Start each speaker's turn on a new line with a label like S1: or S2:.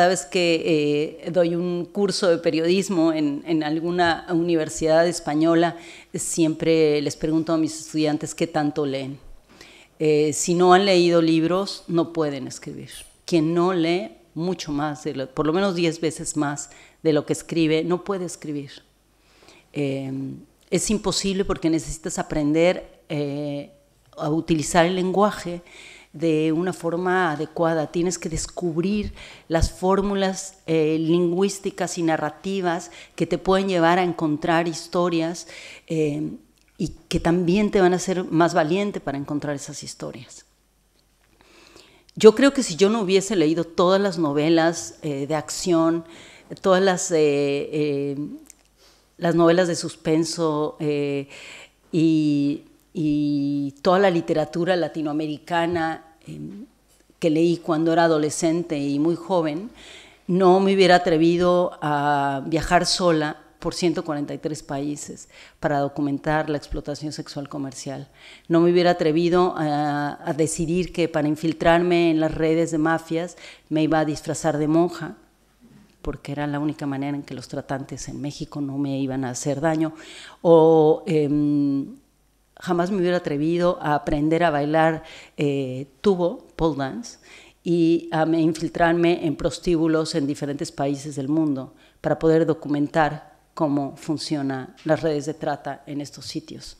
S1: Sabes vez que eh, doy un curso de periodismo en, alguna universidad española, siempre les pregunto a mis estudiantes qué tanto leen. Eh, si no han leído libros, no pueden escribir. Quien no lee mucho más, por lo menos 10 veces más de lo que escribe, no puede escribir. Em, es imposible porque necesitas aprender eh, a utilizar el lenguaje, de una forma adecuada. Tienes que descubrir las fórmulas eh, lingüísticas y narrativas que te pueden llevar a encontrar historias eh, y que también te van a hacer más valiente para encontrar esas historias. Yo creo que si yo no hubiese leído todas las novelas eh, de acción, todas las, las novelas de suspenso y y toda la literatura latinoamericana eh, que leí cuando era adolescente y muy joven, no me hubiera atrevido a viajar sola por 143 países para documentar la explotación sexual comercial. No me hubiera atrevido a, decidir que para infiltrarme en las redes de mafias me iba a disfrazar de monja, porque era la única manera en que los tratantes en México no me iban a hacer daño, o em, jamás me hubiera atrevido a aprender a bailar eh, tubo, pole dance, y a infiltrarme en prostíbulos en diferentes países del mundo para poder documentar cómo funcionan las redes de trata en estos sitios.